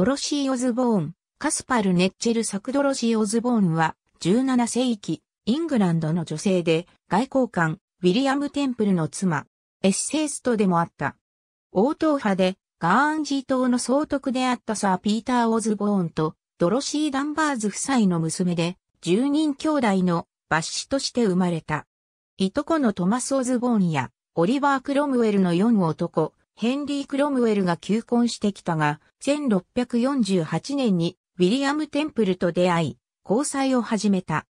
ドロシー・オズボーン、カスパル・ネッチェル作ドロシー・オズボーンは、17世紀、イングランドの女性で、外交官、ウィリアム・テンプルの妻、エッセイストでもあった。王党派で、ガーンジー島の総督であったサー・ピーター・オズボーンと、ドロシー・ダンバーズ夫妻の娘で、10人兄弟の抜子として生まれた。いとこのトマス・オズボーンや、オリバー・クロムウェルの4男、ヘンリー・クロムウェルが求婚してきたが、1648年にウィリアム・テンプルと出会い、交際を始めた。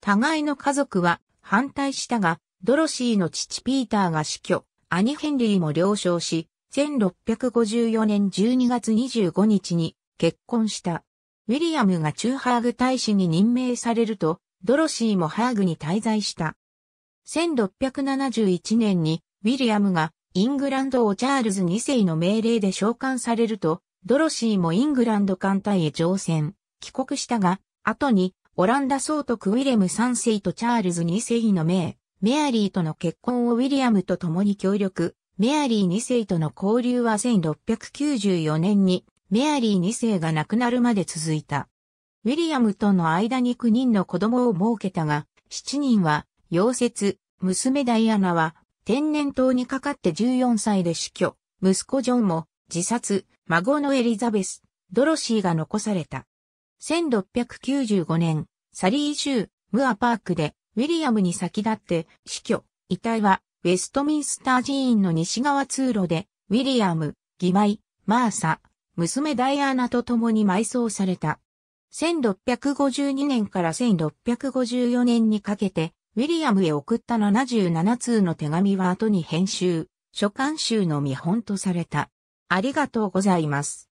互いの家族は反対したが、ドロシーの父ピーターが死去、兄ヘンリーも了承し、1654年12月25日に結婚した。ウィリアムが中ハーグ大使に任命されると、ドロシーもハーグに滞在した。1671年にウィリアムがイングランド王チャールズ2世の命令で召喚されると、ドロシーもイングランド艦隊へ乗船、帰国したが、後に、オランダ総督ウィレム3世とチャールズ2世の命、メアリーとの結婚をウィリアムと共に協力、メアリー2世との交流は1694年に、メアリー2世が亡くなるまで続いた。ウィリアムとの間に9人の子供を設けたが、7人は、溶接、娘ダイアナは天然痘にかかって14歳で死去、息子ジョンも自殺、孫のエリザベス、ドロシーが残された。1695年、サリー州、ムアパークで、ウィリアムに先立って死去、遺体は、ウェストミンスター寺院の西側通路で、ウィリアム、義妹、マーサ、娘ダイアナと共に埋葬された。1652年から1654年にかけて、ウィリアムへ送った77通の手紙は後に編集、書簡集の見本とされた。ありがとうございます。